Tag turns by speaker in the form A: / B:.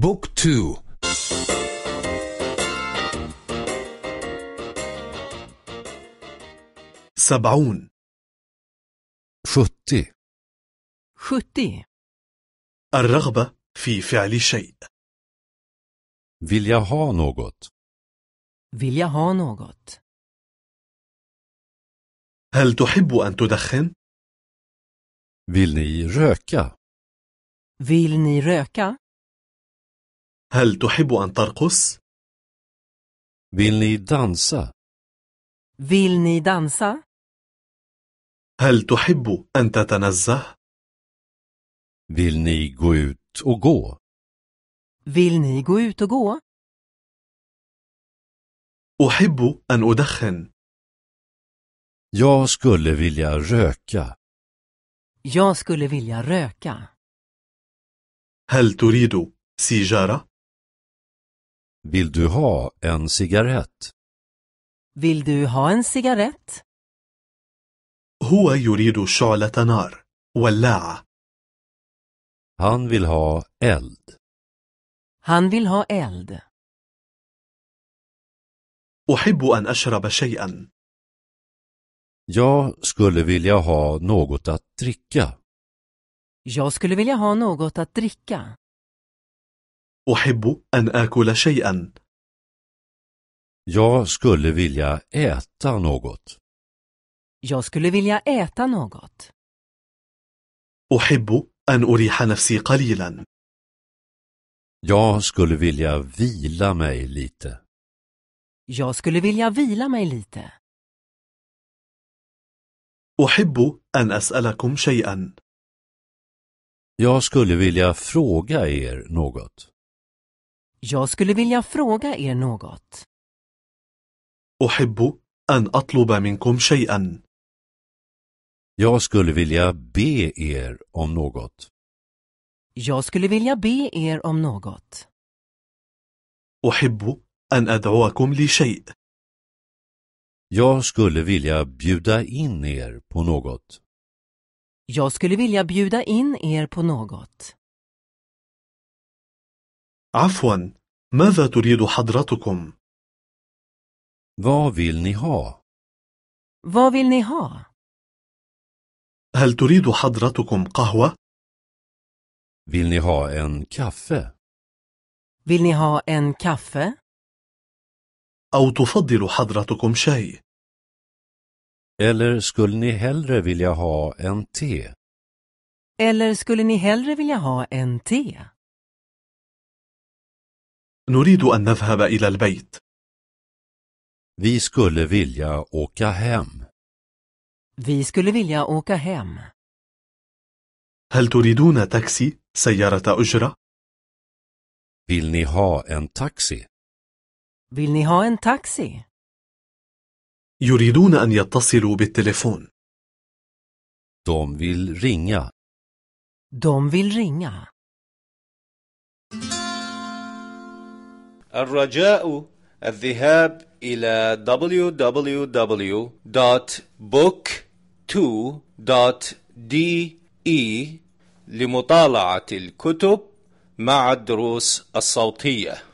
A: بوك تو سبعون شتي شتي الرغبة في فعل شيء vilja ha något vilja ha något هل تحب أن تدخن؟ vill ni röka vill ni röka هل تحب أن ترقص؟ Vill ni dansa? Vill ni dansa? هل تحب أن تتنزه؟ Vill ni gå ut och gå? Vill ni gå ut och gå? أحب أن أدخن. Jag skulle vilja röka.
B: Jag skulle vilja röka.
A: هل تريد سيجارة؟ Vill du ha en cigarett?
B: Vill du ha en cigarett?
A: هو يريد شعلة نار ولاعة Han vill ha eld. Han vill ha eld. أحب أن أشرب شيئا Jag skulle vilja ha något att dricka.
B: Jag skulle vilja ha något att dricka.
A: أحب أن آكل شيئا. Jag skulle vilja äta något.
B: Jag skulle vilja äta något.
A: أحب أن أريح نفسي قليلا. Jag skulle vilja vila mig lite.
B: Jag skulle vilja vila mig lite.
A: أحب أن أسألكم شيئا. Jag skulle vilja fråga er något.
B: Jag skulle vilja fråga er något.
A: أحب أن أطلب منكم شيئا. Jag skulle vilja be er om något.
B: Jag skulle vilja be er om något.
A: أحب أن أدعوكم لشيء. Jag skulle vilja bjuda in er på något. Jag skulle vilja bjuda in er på något. عفوا، ماذا تريد حضرتكم؟ هل تريد حضرتكم قهوة؟ Vill ni ha en kaffe?
B: Vill ni ha en kaffe?
A: أو تفضل حضرتكم شيء؟ Eller skulle ni hellre vilja ha en te? Eller skulle ni hellre vilja ha en te? نريد أن نذهب إلى البيت. Vi skulle vilja åka hem.
B: Vi skulle vilja åka hem.
A: هل تريدون تاكسي سيارة أجرة؟ Vill ni ha en taxi?
B: Vill ni ha en taxi?
A: يريدون أن يتصلوا بالتليفون. De vill ringa. De vill ringa. الرجاء الذهاب إلى www.book2.de لمطالعة الكتب مع الدروس الصوتية